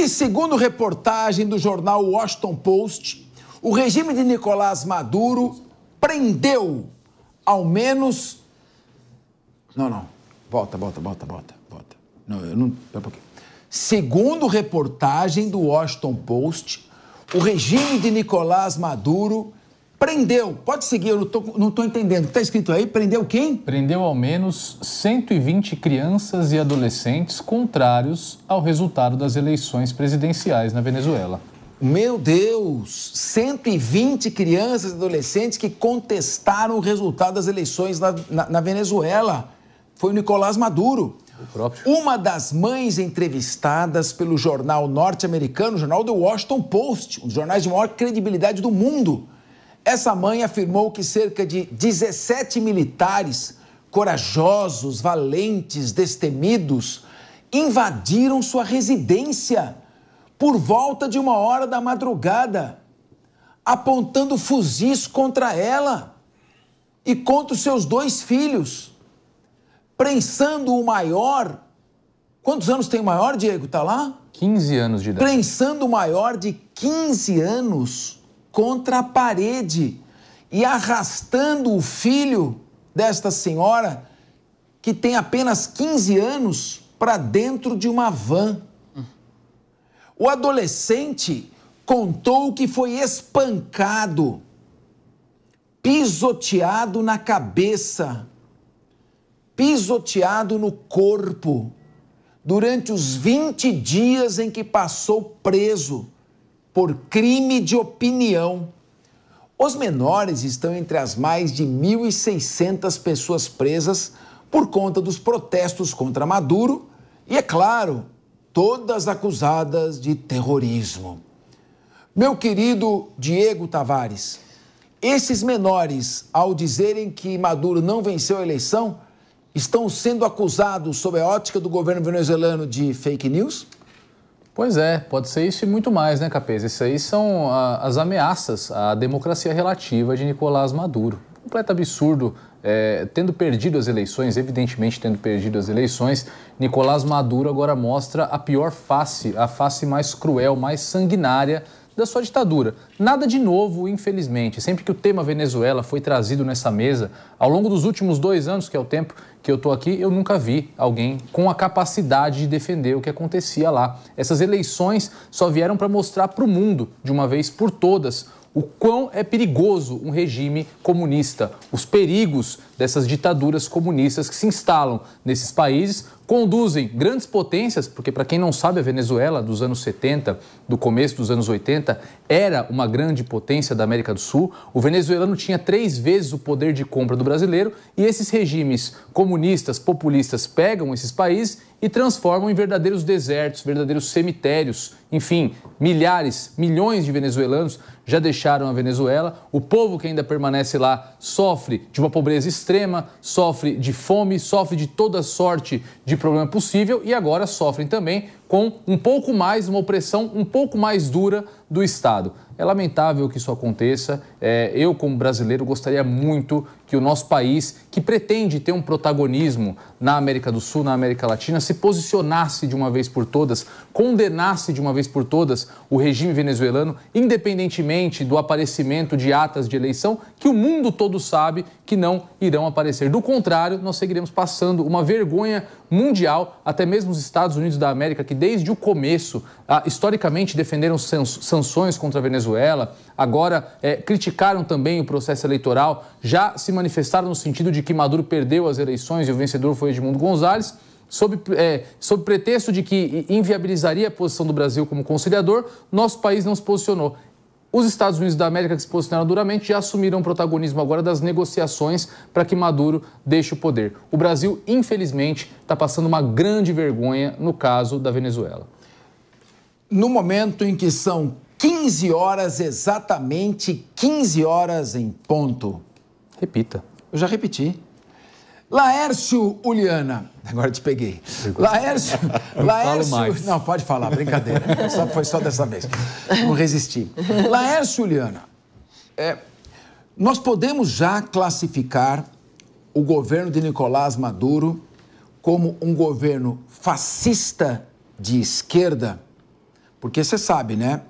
E segundo reportagem do jornal Washington Post, o regime de Nicolás Maduro prendeu ao menos. Não, não. Volta, volta, volta, volta, volta. Não, eu não. Pera um Segundo reportagem do Washington Post, o regime de Nicolás Maduro Prendeu, pode seguir, eu tô, não estou entendendo. O que está escrito aí? Prendeu quem? Prendeu ao menos 120 crianças e adolescentes contrários ao resultado das eleições presidenciais na Venezuela. Meu Deus! 120 crianças e adolescentes que contestaram o resultado das eleições na, na, na Venezuela. Foi o Nicolás Maduro. Uma das mães entrevistadas pelo jornal norte-americano, o jornal The Washington Post, um dos jornais de maior credibilidade do mundo essa mãe afirmou que cerca de 17 militares, corajosos, valentes, destemidos, invadiram sua residência por volta de uma hora da madrugada, apontando fuzis contra ela e contra os seus dois filhos, prensando o maior. Quantos anos tem o maior, Diego? Tá lá? 15 anos de idade. Prensando o maior de 15 anos contra a parede e arrastando o filho desta senhora, que tem apenas 15 anos, para dentro de uma van. O adolescente contou que foi espancado, pisoteado na cabeça, pisoteado no corpo, durante os 20 dias em que passou preso por crime de opinião. Os menores estão entre as mais de 1.600 pessoas presas por conta dos protestos contra Maduro e, é claro, todas acusadas de terrorismo. Meu querido Diego Tavares, esses menores, ao dizerem que Maduro não venceu a eleição, estão sendo acusados, sob a ótica do governo venezuelano, de fake news? Pois é, pode ser isso e muito mais, né, Capês? Isso aí são a, as ameaças à democracia relativa de Nicolás Maduro. Completo absurdo. É, tendo perdido as eleições, evidentemente tendo perdido as eleições, Nicolás Maduro agora mostra a pior face, a face mais cruel, mais sanguinária da sua ditadura. Nada de novo, infelizmente. Sempre que o tema Venezuela foi trazido nessa mesa, ao longo dos últimos dois anos, que é o tempo que eu estou aqui, eu nunca vi alguém com a capacidade de defender o que acontecia lá. Essas eleições só vieram para mostrar para o mundo, de uma vez por todas, o quão é perigoso um regime comunista, os perigos dessas ditaduras comunistas que se instalam nesses países, conduzem grandes potências, porque para quem não sabe, a Venezuela dos anos 70, do começo dos anos 80, era uma grande potência da América do Sul. O venezuelano tinha três vezes o poder de compra do brasileiro e esses regimes comunistas, populistas pegam esses países e transformam em verdadeiros desertos, verdadeiros cemitérios. Enfim, milhares, milhões de venezuelanos já deixaram a Venezuela. O povo que ainda permanece lá sofre de uma pobreza extrema, sofre de fome, sofre de toda sorte de problema possível e agora sofrem também com um pouco mais, uma opressão um pouco mais dura do Estado. É lamentável que isso aconteça. É, eu, como brasileiro, gostaria muito que o nosso país, que pretende ter um protagonismo na América do Sul, na América Latina, se posicionasse de uma vez por todas, condenasse de uma vez por todas o regime venezuelano, independentemente do aparecimento de atas de eleição, que o mundo todo sabe que não irão aparecer. Do contrário, nós seguiremos passando uma vergonha mundial, até mesmo os Estados Unidos da América, que desde o começo, ah, historicamente, defenderam sanções contra a Venezuela, agora é, criticaram também o processo eleitoral, já se manifestaram no sentido de que Maduro perdeu as eleições e o vencedor foi Edmundo Gonzalez, sob, é, sob pretexto de que inviabilizaria a posição do Brasil como conciliador, nosso país não se posicionou. Os Estados Unidos da América que se posicionaram duramente já assumiram o protagonismo agora das negociações para que Maduro deixe o poder. O Brasil, infelizmente, está passando uma grande vergonha no caso da Venezuela. No momento em que são 15 horas, exatamente 15 horas em ponto. Repita. Eu já repeti. Laércio Uliana. Agora te peguei. Laércio. Não, pode falar, brincadeira. Só, foi só dessa vez. Não resisti. Laércio Uliana. É, nós podemos já classificar o governo de Nicolás Maduro como um governo fascista de esquerda? Porque você sabe, né?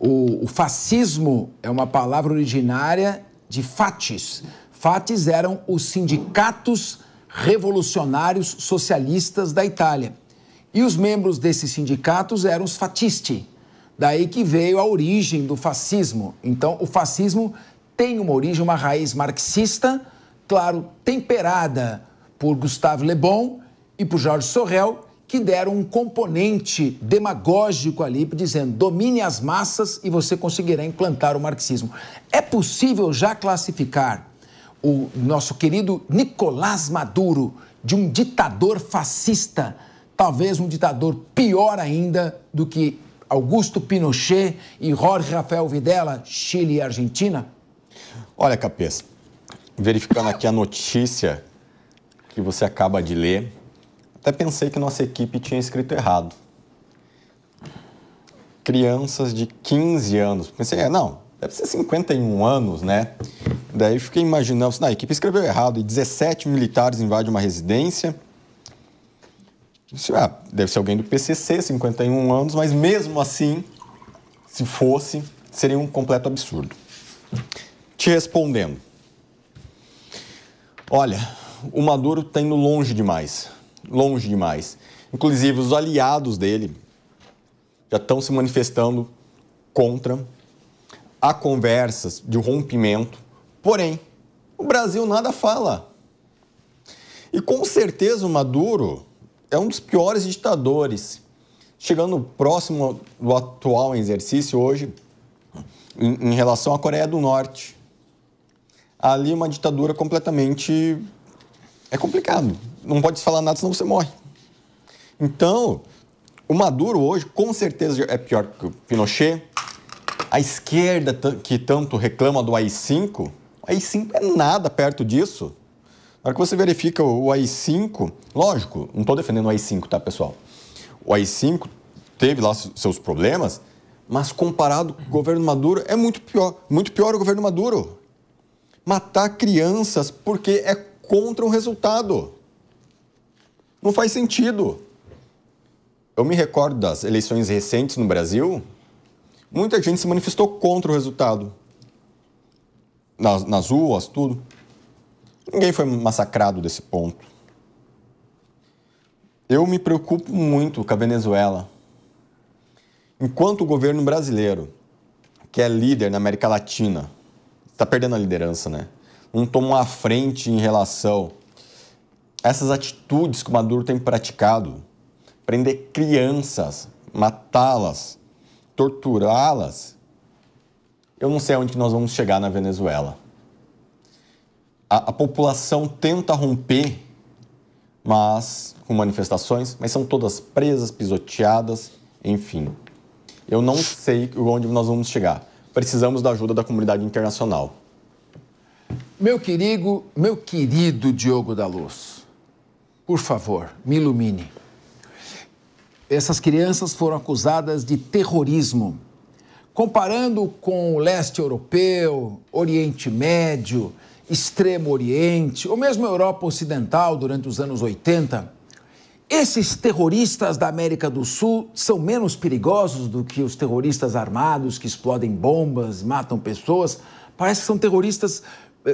O, o fascismo é uma palavra originária de fatis, Fatis eram os sindicatos revolucionários socialistas da Itália. E os membros desses sindicatos eram os fatisti. Daí que veio a origem do fascismo. Então, o fascismo tem uma origem, uma raiz marxista, claro, temperada por Gustave Le Bon e por Jorge Sorrel, que deram um componente demagógico ali, dizendo domine as massas e você conseguirá implantar o marxismo. É possível já classificar o nosso querido Nicolás Maduro, de um ditador fascista, talvez um ditador pior ainda do que Augusto Pinochet e Jorge Rafael Videla, Chile e Argentina? Olha, Capês, verificando aqui a notícia que você acaba de ler, até pensei que nossa equipe tinha escrito errado. Crianças de 15 anos. Pensei, é, não, deve ser 51 anos, né? Daí fiquei imaginando, na assim, ah, equipe escreveu errado, e 17 militares invadem uma residência. Disse, ah, deve ser alguém do PCC, 51 anos, mas mesmo assim, se fosse, seria um completo absurdo. Te respondendo. Olha, o Maduro está indo longe demais. Longe demais. Inclusive, os aliados dele já estão se manifestando contra. Há conversas de rompimento Porém, o Brasil nada fala. E com certeza o Maduro é um dos piores ditadores, chegando próximo do atual exercício hoje em, relação à Coreia do Norte. Ali uma ditadura completamente é complicado. Não pode se falar nada senão você morre. Então, o Maduro hoje com certeza é pior que o Pinochet. A esquerda que tanto reclama do AI-5 o i5 é nada perto disso. Na hora que você verifica o i5, lógico, não estou defendendo o i5, tá, pessoal? O i5 teve lá seus problemas, mas comparado com o governo Maduro, é muito pior. Muito pior o governo Maduro. Matar crianças porque é contra o resultado. Não faz sentido. Eu me recordo das eleições recentes no Brasil, muita gente se manifestou contra o resultado nas, nas ruas, tudo. Ninguém foi massacrado desse ponto. Eu me preocupo muito com a Venezuela. Enquanto o governo brasileiro, que é líder na América Latina, está perdendo a liderança, né? Não toma a frente em relação a essas atitudes que o Maduro tem praticado prender crianças, matá-las, torturá-las eu não sei aonde nós vamos chegar na Venezuela. A, a população tenta romper, mas com manifestações, mas são todas presas, pisoteadas, enfim. Eu não sei onde nós vamos chegar. Precisamos da ajuda da comunidade internacional. Meu querido, meu querido Diogo da Luz, por favor, me ilumine. Essas crianças foram acusadas de terrorismo Comparando com o leste europeu, Oriente Médio, Extremo Oriente, ou mesmo Europa Ocidental durante os anos 80, esses terroristas da América do Sul são menos perigosos do que os terroristas armados que explodem bombas, matam pessoas. Parece que são terroristas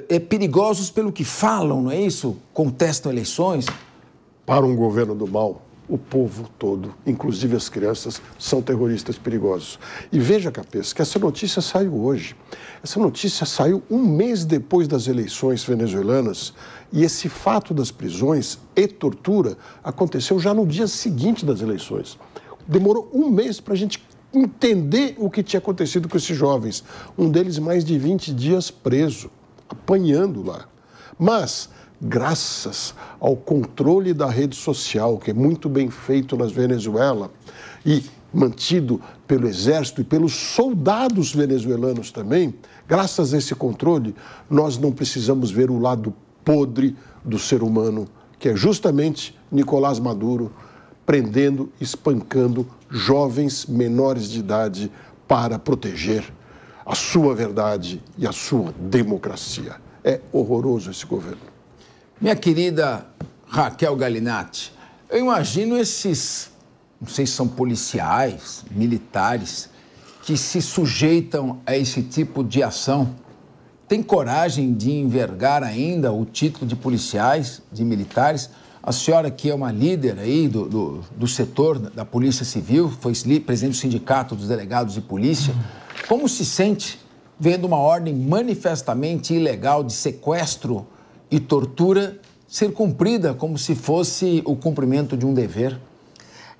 é, perigosos pelo que falam, não é isso? Contestam eleições. Para um governo do mal, o povo todo, inclusive as crianças, são terroristas perigosos. E veja, Capês, que essa notícia saiu hoje. Essa notícia saiu um mês depois das eleições venezuelanas e esse fato das prisões e tortura aconteceu já no dia seguinte das eleições. Demorou um mês para a gente entender o que tinha acontecido com esses jovens. Um deles mais de 20 dias preso, apanhando lá. Mas graças ao controle da rede social, que é muito bem feito na Venezuela e mantido pelo exército e pelos soldados venezuelanos também, graças a esse controle, nós não precisamos ver o lado podre do ser humano, que é justamente Nicolás Maduro prendendo, espancando jovens menores de idade para proteger a sua verdade e a sua democracia. É horroroso esse governo. Minha querida Raquel Galinatti, eu imagino esses, não sei se são policiais, militares, que se sujeitam a esse tipo de ação. Tem coragem de envergar ainda o título de policiais, de militares? A senhora que é uma líder aí do, do, do setor da Polícia Civil, foi presidente do Sindicato dos Delegados de Polícia, como se sente vendo uma ordem manifestamente ilegal de sequestro e tortura ser cumprida como se fosse o cumprimento de um dever?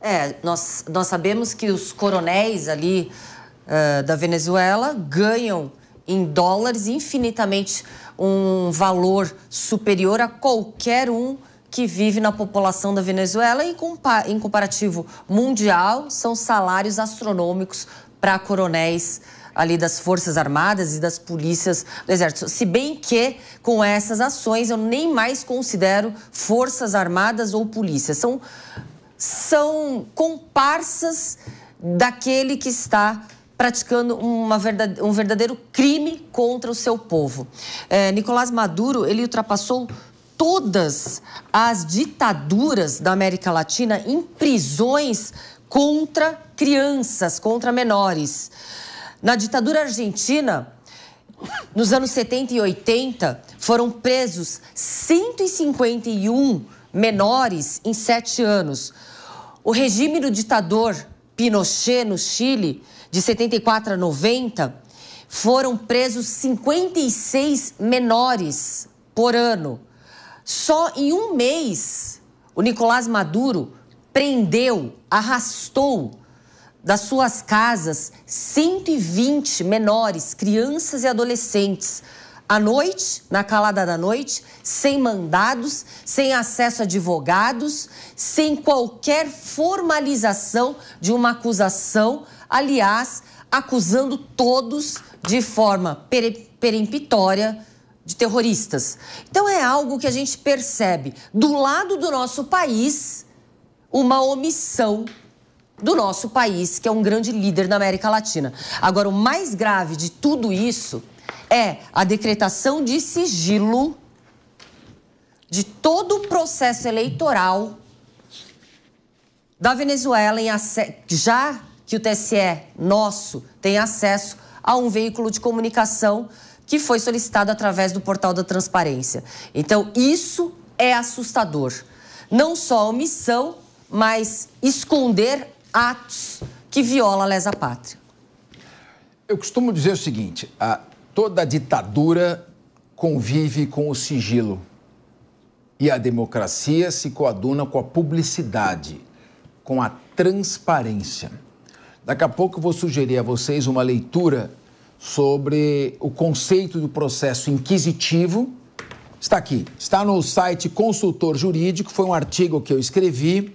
É, nós, nós sabemos que os coronéis ali uh, da Venezuela ganham em dólares infinitamente um valor superior a qualquer um que vive na população da Venezuela e em comparativo mundial são salários astronômicos para coronéis ali das Forças Armadas e das polícias do Exército. Se bem que com essas ações eu nem mais considero Forças Armadas ou polícia. São, são comparsas daquele que está praticando verdade, um verdadeiro crime contra o seu povo. É, Nicolás Maduro ele ultrapassou todas as ditaduras da América Latina em prisões contra crianças, contra menores. Na ditadura argentina, nos anos 70 e 80, foram presos 151 menores em sete anos. O regime do ditador Pinochet no Chile, de 74 a 90, foram presos 56 menores por ano. Só em um mês, o Nicolás Maduro prendeu, arrastou das suas casas 120 menores, crianças e adolescentes. À noite, na calada da noite, sem mandados, sem acesso a advogados, sem qualquer formalização de uma acusação, aliás, acusando todos de forma peremptória de terroristas. Então é algo que a gente percebe do lado do nosso país uma omissão do nosso país, que é um grande líder na América Latina. Agora, o mais grave de tudo isso é a decretação de sigilo de todo o processo eleitoral da Venezuela, já que o TSE nosso tem acesso a um veículo de comunicação que foi solicitado através do portal da transparência. Então, isso é assustador. Não só a omissão, mas esconder atos que violam a lesa pátria? Eu costumo dizer o seguinte: a, toda ditadura convive com o sigilo e a democracia se coaduna com a publicidade, com a transparência. Daqui a pouco eu vou sugerir a vocês uma leitura sobre o conceito do processo inquisitivo. Está aqui, está no site Consultor Jurídico, foi um artigo que eu escrevi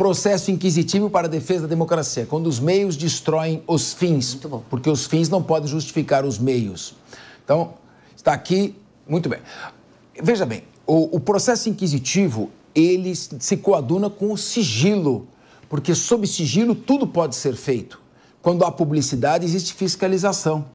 Processo inquisitivo para a defesa da democracia, quando os meios destroem os fins, porque os fins não podem justificar os meios. Então, está aqui, muito bem. Veja bem, o, o processo inquisitivo, ele se coaduna com o sigilo, porque sob sigilo tudo pode ser feito. Quando há publicidade, existe fiscalização.